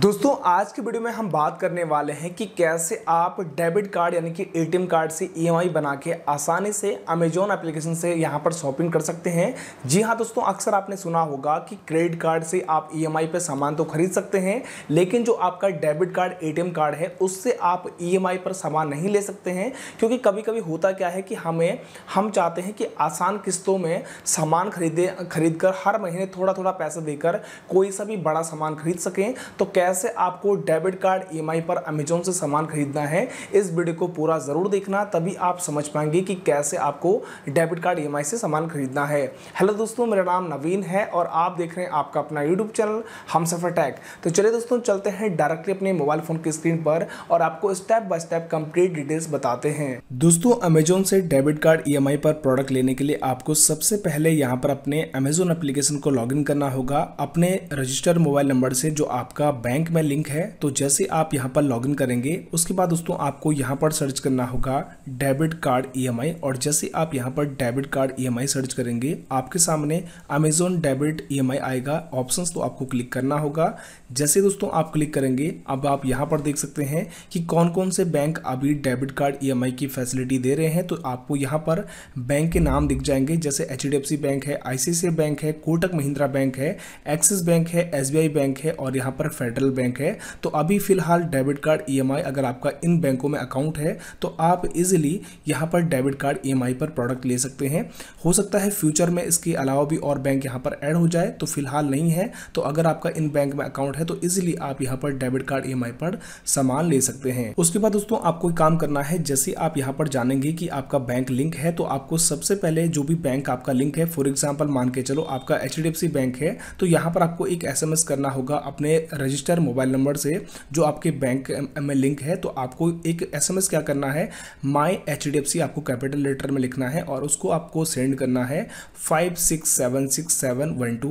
दोस्तों आज के वीडियो में हम बात करने वाले हैं कि कैसे आप डेबिट कार्ड यानी कि एटीएम कार्ड से ईएमआई e बना के आसानी से अमेजोन एप्लीकेशन से यहां पर शॉपिंग कर सकते हैं जी हां दोस्तों अक्सर आपने सुना होगा कि क्रेडिट कार्ड से आप ईएमआई e पे सामान तो खरीद सकते हैं लेकिन जो आपका डेबिट कार्ड ए कार्ड है उससे आप ई e पर सामान नहीं ले सकते हैं क्योंकि कभी कभी होता क्या है कि हमें हम चाहते हैं कि आसान किस्तों में सामान खरीदे खरीद कर हर महीने थोड़ा थोड़ा पैसा देकर कोई सा भी बड़ा सामान खरीद सकें तो कैसे आपको डेबिट कार्ड ई e पर अमेजोन से सामान खरीदना है इस वीडियो को पूरा ज़रूर देखना तभी आप समझ पाएंगे कि कैसे आपको डेबिट कार्ड ई e से सामान खरीदना है हेलो दोस्तों मेरा नाम नवीन है और आप देख रहे हैं आपका अपना यूट्यूब चैनल हम सफ़र टैग तो चलिए दोस्तों चलते हैं डायरेक्टली अपने मोबाइल फ़ोन की स्क्रीन पर और आपको step by step complete details बताते हैं दोस्तों अमेजोन से डेबिट कार्ड ई e पर प्रोडक्ट लेने के लिए आपको सबसे पहले यहाँ पर अपने अमेजोन एप्लीकेशन को लॉग करना होगा अपने रजिस्टर्ड मोबाइल नंबर से जो आपका बैंक बैंक में लिंक है तो जैसे आप यहाँ पर लॉगिन करेंगे उसके बाद दोस्तों आपको यहाँ पर सर्च करना होगा डेबिट कार्ड ई और जैसे आप यहाँ पर डेबिट कार्ड ई सर्च करेंगे आपके सामने अमेजोन डेबिट ई आएगा ऑप्शन तो आपको क्लिक करना होगा जैसे दोस्तों आप क्लिक करेंगे अब आप यहाँ पर देख सकते हैं कि कौन कौन से बैंक अभी डेबिट कार्ड ई की फैसिलिटी दे रहे हैं तो आपको यहाँ पर बैंक के नाम दिख जाएंगे जैसे एच बैंक है आई बैंक है कोटक महिंद्रा बैंक है एक्सिस बैंक है एस बैंक है और यहाँ पर फेडरल फेडरल बैंक है तो अभी फ़िलहाल डेबिट कार्ड ई e अगर आपका इन बैंकों में अकाउंट है तो आप इजिली यहाँ पर डेबिट कार्ड ई e पर प्रोडक्ट ले सकते हैं हो सकता है फ्यूचर में इसके अलावा भी और बैंक यहाँ पर ऐड हो जाए तो फिलहाल नहीं है तो अगर आपका इन बैंक में अकाउंट है तो इजिली आप यहाँ पर डेबिट कार्ड ई e पर सामान ले सकते हैं उसके बाद दोस्तों आपको एक काम करना है जैसे आप यहाँ पर जानेंगे कि आपका बैंक लिंक है तो आपको सबसे पहले जो भी बैंक आपका लिंक है फॉर एग्जाम्पल मान के चलो आपका एच बैंक है तो यहाँ पर आपको एक एस करना होगा अपने रजिस्टर रजिस्टर मोबाइल नंबर से जो आपके बैंक में लिंक है तो आपको एक एसएमएस क्या करना है माई एच आपको कैपिटल लेटर में लिखना है और उसको आपको सेंड करना है फाइव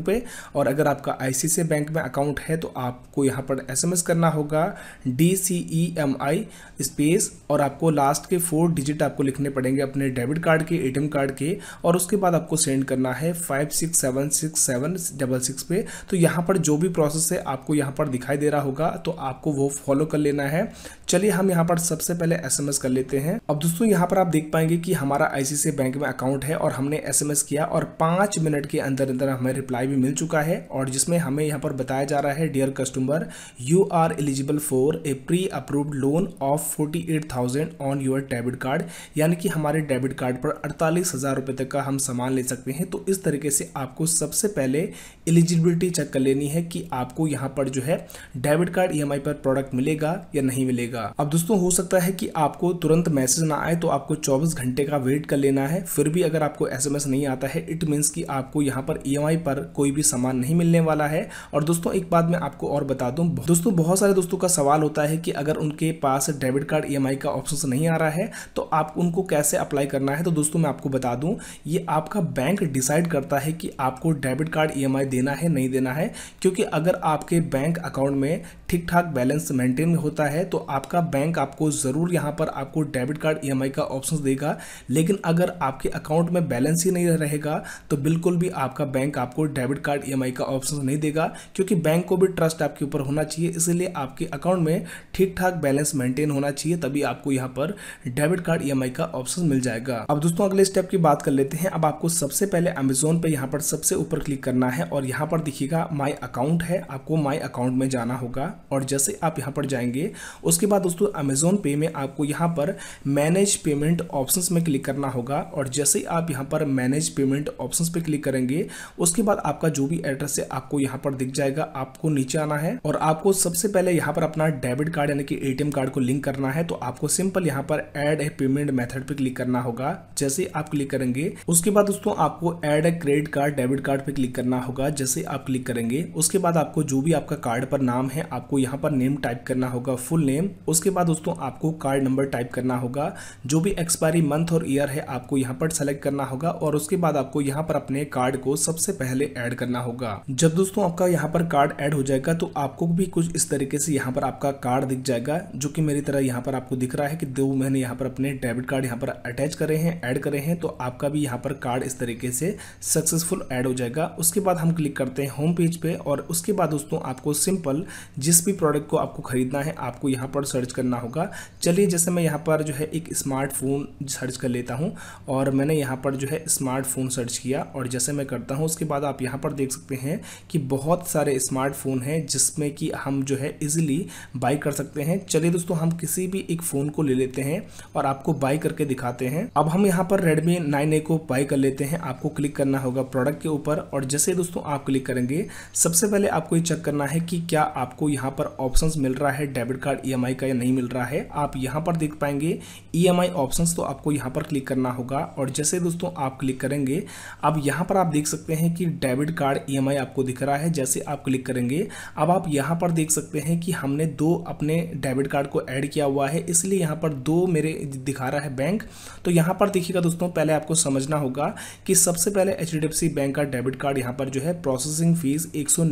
पे और अगर आपका आई बैंक में अकाउंट है तो आपको यहाँ पर एस करना होगा D C E M I space और आपको लास्ट के फोर डिजिट आपको लिखने पड़ेंगे अपने डेबिट कार्ड के एटीएम कार्ड के और उसके बाद आपको सेंड करना है five six seven six seven double six पे तो यहां पर जो भी प्रोसेस है आपको यहां पर दिखाई दिखाई दे रहा होगा तो आपको वो फॉलो कर लेना है चलिए हम यहाँ पर सबसे पहले एस कर लेते हैं अब दोस्तों यहाँ पर आप देख पाएंगे कि हमारा आईसीआई बैंक में अकाउंट है और हमने एस किया और पांच मिनट के अंदर अंदर हमें रिप्लाई भी मिल चुका है और जिसमें हमें यहाँ पर बताया जा रहा है dear customer you are eligible for a pre approved loan of forty eight thousand on your debit card यानी कि हमारे डेबिट कार्ड पर अड़तालीस हज़ार रुपये तक का हम सामान ले सकते हैं तो इस तरीके से आपको सबसे पहले एलिजिबिलिटी चेक कर लेनी है कि आपको यहाँ पर जो है डेबिट कार्ड ई e पर प्रोडक्ट मिलेगा या नहीं मिलेगा अब दोस्तों हो सकता है कि आपको तुरंत मैसेज ना आए तो आपको चौबीस घंटे का वेट कर लेना है फिर भी अगर आपको एस नहीं आता है इट मीन्स की आपको यहाँ पर ई e पर कोई भी सामान नहीं मिलने वाला है और दोस्तों एक बात मैं आपको और बता दूँ दोस्तों बहुत सारे दोस्तों का सवाल होता है कि अगर उनके पास डेबिट कार्ड ई e का ऑप्शन नहीं आ रहा है तो आप उनको कैसे अप्लाई करना है तो दोस्तों मैं आपको बता दूँ ये आपका बैंक डिसाइड करता है कि आपको डेबिट कार्ड ई देना है नहीं देना है क्योंकि अगर आपके बैंक अकाउंट अकाउंट में ठीक ठाक बैलेंस मेंटेन होता है तो आपका बैंक आपको ज़रूर यहाँ पर आपको डेबिट कार्ड ई e का ऑप्शन देगा लेकिन अगर आपके अकाउंट में बैलेंस ही नहीं रहेगा तो बिल्कुल भी आपका बैंक आपको डेबिट कार्ड ई e का ऑप्शन नहीं देगा क्योंकि बैंक को भी ट्रस्ट आपके ऊपर होना चाहिए इसीलिए आपके अकाउंट में ठीक ठाक बैलेंस मेंटेन होना चाहिए तभी आपको यहाँ पर डेबिट कार्ड ई e का ऑप्शन मिल जाएगा अब दोस्तों अगले स्टेप की बात कर लेते हैं अब आपको सबसे पहले अमेजोन पे यहाँ पर सबसे ऊपर क्लिक करना है और यहाँ पर दिखेगा माई अकाउंट है आपको माई अकाउंट में जाना होगा और जैसे आप यहाँ पर जाएंगे उसके बाद दोस्तों अमेज़ोन पे में आपको यहाँ पर मैनेज पेमेंट ऑप्शंस में क्लिक करना होगा और जैसे आप यहाँ पर मैनेज पेमेंट ऑप्शंस पे क्लिक करेंगे उसके बाद आपका जो भी एड्रेस है आपको यहाँ पर दिख जाएगा आपको नीचे आना है और आपको सबसे पहले यहाँ पर अपना डेबिट कार्ड यानी कि ए कार्ड को लिंक करना है तो आपको सिंपल यहाँ पर एड ए पेमेंट मेथड पर क्लिक करना होगा जैसे आप क्लिक करेंगे उसके बाद दोस्तों आपको add a credit card debit card पर क्लिक करना होगा जैसे आप क्लिक करेंगे उसके बाद आपको जो भी आपका कार्ड पर नाम है आपको यहाँ पर नेम टाइप करना होगा फुल नेम उसके बाद दोस्तों आपको कार्ड नंबर टाइप करना होगा जो भी एक्सपायरी मंथ और ईयर है आपको यहाँ पर सेलेक्ट करना होगा और उसके बाद आपको यहाँ पर अपने कार्ड को सबसे पहले ऐड करना होगा जब दोस्तों आपका यहाँ पर कार्ड ऐड हो जाएगा तो आपको भी कुछ इस तरीके से यहाँ पर आपका कार्ड दिख जाएगा जो कि मेरी तरह यहाँ पर आपको दिख रहा है कि दो मैंने यहाँ पर अपने डेबिट कार्ड यहाँ पर अटैच करे हैं ऐड करे हैं तो आपका भी यहाँ पर कार्ड इस तरीके से सक्सेसफुल ऐड हो जाएगा उसके बाद हम क्लिक करते हैं होम पेज पे और उसके बाद दोस्तों आपको सिंपल एप्पल जिस भी प्रोडक्ट को आपको ख़रीदना है आपको यहाँ पर सर्च करना होगा चलिए जैसे मैं यहाँ पर जो है एक स्मार्टफोन सर्च कर लेता हूँ और मैंने यहाँ पर जो है स्मार्टफोन सर्च किया और जैसे मैं करता हूँ उसके बाद आप यहाँ पर देख सकते हैं कि बहुत सारे स्मार्टफोन हैं जिसमें कि हम जो है ईजिली बाई कर सकते हैं चलिए दोस्तों हम किसी भी एक फ़ोन को ले लेते हैं और आपको बाई करके दिखाते हैं अब हम यहाँ पर रेडमी नाइन को बाई कर लेते हैं आपको क्लिक करना होगा प्रोडक्ट के ऊपर और जैसे दोस्तों आप क्लिक करेंगे सबसे पहले आपको ये चेक करना है कि क्या क्या आपको यहाँ पर ऑप्शंस मिल रहा है डेबिट कार्ड ईएमआई का या नहीं मिल रहा है आप यहाँ पर देख पाएंगे ईएमआई e ऑप्शंस तो आपको यहाँ पर क्लिक करना होगा और जैसे दोस्तों आप क्लिक करेंगे अब यहाँ पर आप देख सकते हैं कि डेबिट कार्ड ई आपको दिख रहा है जैसे आप क्लिक करेंगे अब आप यहाँ पर देख सकते हैं कि हमने दो अपने डेबिट कार्ड को ऐड किया हुआ है इसलिए यहाँ पर दो मेरे दिखा रहा है बैंक तो यहाँ पर देखिएगा दोस्तों पहले आपको समझना होगा कि सबसे पहले एच बैंक का डेबिट कार्ड यहाँ पर जो है प्रोसेसिंग फीस एक सौ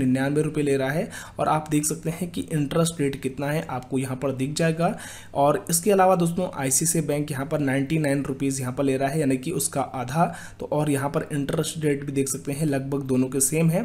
ले रहा है और आप आप देख सकते हैं कि इंटरेस्ट रेट कितना है आपको यहाँ पर दिख जाएगा और इसके अलावा दोस्तों आई बैंक यहाँ पर नाइन्टी नाइन रुपीज़ यहाँ पर ले रहा है यानी कि उसका आधा तो और यहाँ पर इंटरेस्ट रेट भी देख सकते हैं लगभग दोनों के सेम है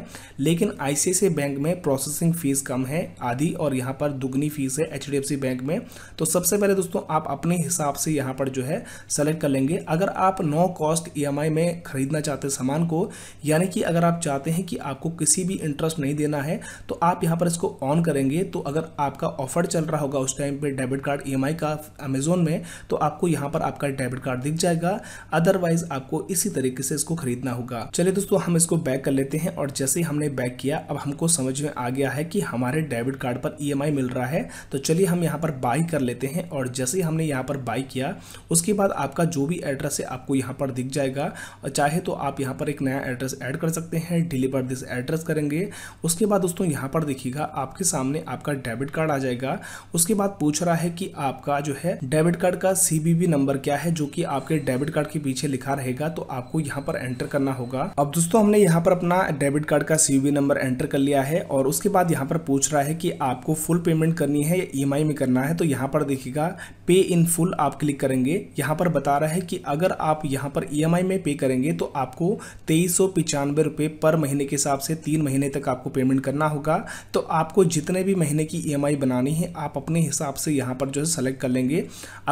लेकिन आई बैंक में प्रोसेसिंग फ़ीस कम है आधी और यहाँ पर दुगनी फीस है एच बैंक में तो सबसे पहले दोस्तों आप अपने हिसाब से यहाँ पर जो है सेलेक्ट कर लेंगे अगर आप नो कॉस्ट ई में ख़रीदना चाहते सामान को यानी कि अगर आप चाहते हैं कि आपको किसी भी इंटरेस्ट नहीं देना है तो आप यहाँ पर इसको इसको ऑन करेंगे तो अगर आपका ऑफर चल रहा होगा उस टाइम पे डेबिट कार्ड ई का अमेजोन में तो आपको यहाँ पर आपका डेबिट कार्ड दिख जाएगा अदरवाइज आपको इसी तरीके से इसको खरीदना होगा चलिए दोस्तों हम इसको बैक कर लेते हैं और जैसे ही हमने बैक किया अब हमको समझ में आ गया है कि हमारे डेबिट कार्ड पर ई e मिल रहा है तो चलिए हम यहाँ पर बाई कर लेते हैं और जैसे ही हमने यहाँ पर बाई किया उसके बाद आपका जो भी एड्रेस है आपको यहाँ पर दिख जाएगा और चाहे तो आप यहाँ पर एक नया एड्रेस ऐड कर सकते हैं डिलीवर दिस एड्रेस करेंगे उसके बाद दोस्तों यहाँ पर देखिएगा आपके सामने आपका डेबिट कार्ड आ जाएगा उसके बाद पूछ रहा है कि आपका जो है डेबिट कार्ड का सीबीबी नंबर क्या है जो कि आपके डेबिट कार्ड के पीछे लिखा रहेगा तो आपको यहाँ पर एंटर करना होगा अब दोस्तों हमने यहाँ पर अपना डेबिट कार्ड का सीबीबी नंबर एंटर कर लिया है और उसके बाद यहाँ पर पूछ रहा है कि आपको फुल पेमेंट करनी है या ई e में करना है तो यहाँ पर देखेगा पे इन फुल आप क्लिक करेंगे यहाँ पर बता रहा है कि अगर आप यहाँ पर ई e में पे करेंगे तो आपको तेईस रुपए पर महीने के हिसाब से तीन महीने तक आपको पेमेंट करना होगा तो आप आपको जितने भी महीने की ई e बनानी है आप अपने हिसाब से यहाँ पर जो है सेलेक्ट कर लेंगे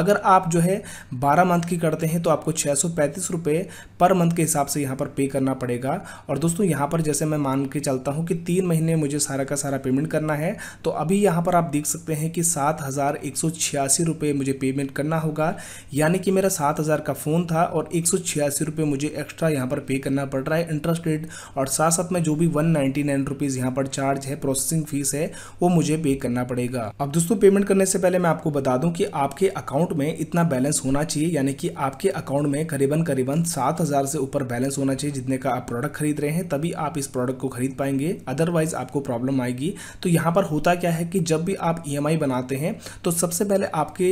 अगर आप जो है बारह मंथ की करते हैं तो आपको छः सौ पैंतीस रुपये पर मंथ के हिसाब से यहाँ पर पे करना पड़ेगा और दोस्तों यहाँ पर जैसे मैं मान के चलता हूँ कि तीन महीने मुझे सारा का सारा पेमेंट करना है तो अभी यहाँ पर आप देख सकते हैं कि सात हज़ार एक सौ छियासी रुपये मुझे पेमेंट करना होगा यानी कि मेरा सात हज़ार का फ़ोन था और एक सौ छियासी रुपये मुझे एक्स्ट्रा यहाँ पर पे करना पड़ रहा है इंटरेस्ट रेट और साथ साथ में जो भी वन नाइन्टी नाइन रुपीज़ यहाँ पर चार्ज है प्रोसेसिंग फीस है वो मुझे पे करना पड़ेगा अब दोस्तों पेमेंट करने से पहले मैं आपको बता दूं कि आपके अकाउंट में इतना बैलेंस होना चाहिए यानी कि आपके अकाउंट में करीबन करीबन सात हजार से ऊपर बैलेंस होना चाहिए जितने का आप प्रोडक्ट खरीद रहे हैं तभी आप इस प्रोडक्ट को खरीद पाएंगे अदरवाइज आपको प्रॉब्लम आएगी तो यहाँ पर होता क्या है कि जब भी आप ई e बनाते हैं तो सबसे पहले आपके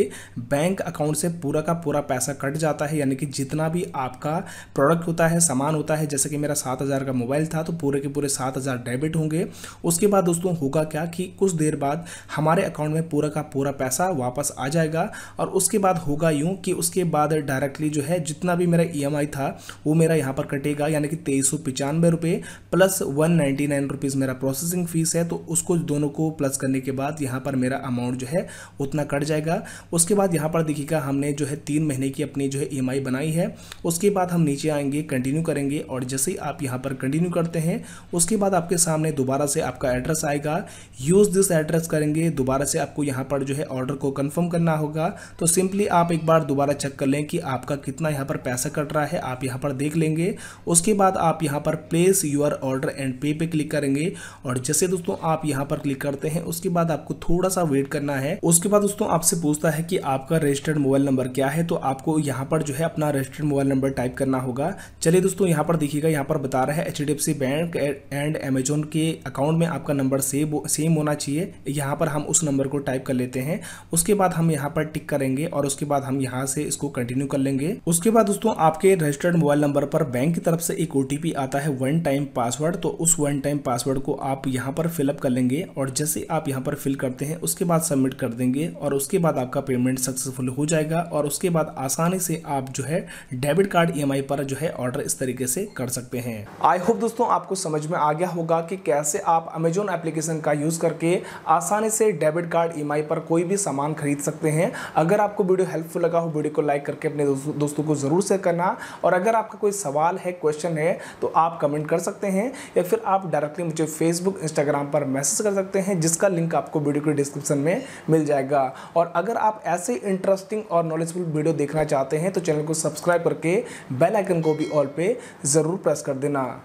बैंक अकाउंट से पूरा का पूरा पैसा कट जाता है यानी कि जितना भी आपका प्रोडक्ट होता है सामान होता है जैसे कि मेरा सात हज़ार का मोबाइल था तो पूरे के पूरे सात हज़ार डेबिट होंगे उसके बाद दोस्तों हो होगा क्या कि कुछ देर बाद हमारे अकाउंट में पूरा का पूरा पैसा वापस आ जाएगा और उसके बाद होगा यूँ कि उसके बाद डायरेक्टली जो है जितना भी मेरा ई e था वो मेरा यहाँ पर कटेगा यानी कि तेईस सौ पचानवे रुपये plus one ninety nine rupees मेरा प्रोसेसिंग फ़ीस है तो उसको दोनों को प्लस करने के बाद यहाँ पर मेरा अमाउंट जो है उतना कट जाएगा उसके बाद यहाँ पर देखिएगा हमने जो है तीन महीने की अपनी जो है ई e बनाई है उसके बाद हम नीचे आएंगे कंटिन्यू करेंगे और जैसे ही आप यहाँ पर कंटिन्यू करते हैं उसके बाद आपके सामने दोबारा से आपका एड्रेस आएगा होगा यूज़ दिस एड्रेस करेंगे दोबारा से आपको यहाँ पर जो है ऑर्डर को कन्फर्म करना होगा तो सिंपली आप एक बार दोबारा चेक कर लें कि आपका कितना यहाँ पर पैसा कट रहा है आप यहाँ पर देख लेंगे उसके बाद आप यहाँ पर प्लेस यूर ऑर्डर एंड पे पे क्लिक करेंगे और जैसे दोस्तों आप यहाँ पर क्लिक करते हैं उसके बाद आपको थोड़ा सा वेट करना है उसके बाद दोस्तों आपसे पूछता है कि आपका रजिस्टर्ड मोबाइल नंबर क्या है तो आपको यहाँ पर जो है अपना रजिस्टर्ड मोबाइल नंबर टाइप करना होगा चलिए दोस्तों यहाँ पर देखिएगा यहाँ पर बता रहा है एच बैंक एंड अमेजोन के अकाउंट में आपका नंबर सेव सेम सेम होना चाहिए यहाँ पर हम उस नंबर को टाइप कर लेते हैं उसके बाद हम यहाँ पर टिक करेंगे और उसके बाद हम यहाँ से इसको कंटिन्यू कर लेंगे उसके बाद दोस्तों आपके रजिस्टर्ड मोबाइल नंबर पर बैंक की तरफ से एक ओ आता है वन टाइम पासवर्ड तो उस वन टाइम पासवर्ड को आप यहाँ पर फिलअप कर लेंगे और जैसे आप यहाँ पर फिल करते हैं उसके बाद सबमिट कर देंगे और उसके बाद आपका पेमेंट सक्सेसफुल हो जाएगा और उसके बाद आसानी से आप जो है डेबिट कार्ड ई पर जो है ऑर्डर इस तरीके से कर सकते हैं आई होप दोस्तों आपको समझ में आ गया होगा कि कैसे आप अमेजोन एप्लीकेशन का यूज़ करके आसानी से डेबिट कार्ड ई पर कोई भी सामान खरीद सकते हैं अगर आपको वीडियो हेल्पफुल लगा हो वीडियो को लाइक करके अपने दोस्तों को ज़रूर शेयर करना और अगर आपका कोई सवाल है क्वेश्चन है तो आप कमेंट कर सकते हैं या फिर आप डायरेक्टली मुझे फेसबुक इंस्टाग्राम पर मैसेज कर सकते हैं जिसका लिंक आपको वीडियो के डिस्क्रिप्शन में मिल जाएगा और अगर आप ऐसे इंटरेस्टिंग और नॉलेजफुल वीडियो देखना चाहते हैं तो चैनल को सब्सक्राइब करके बेल आइकन को भी ऑल पे ज़रूर प्रेस कर देना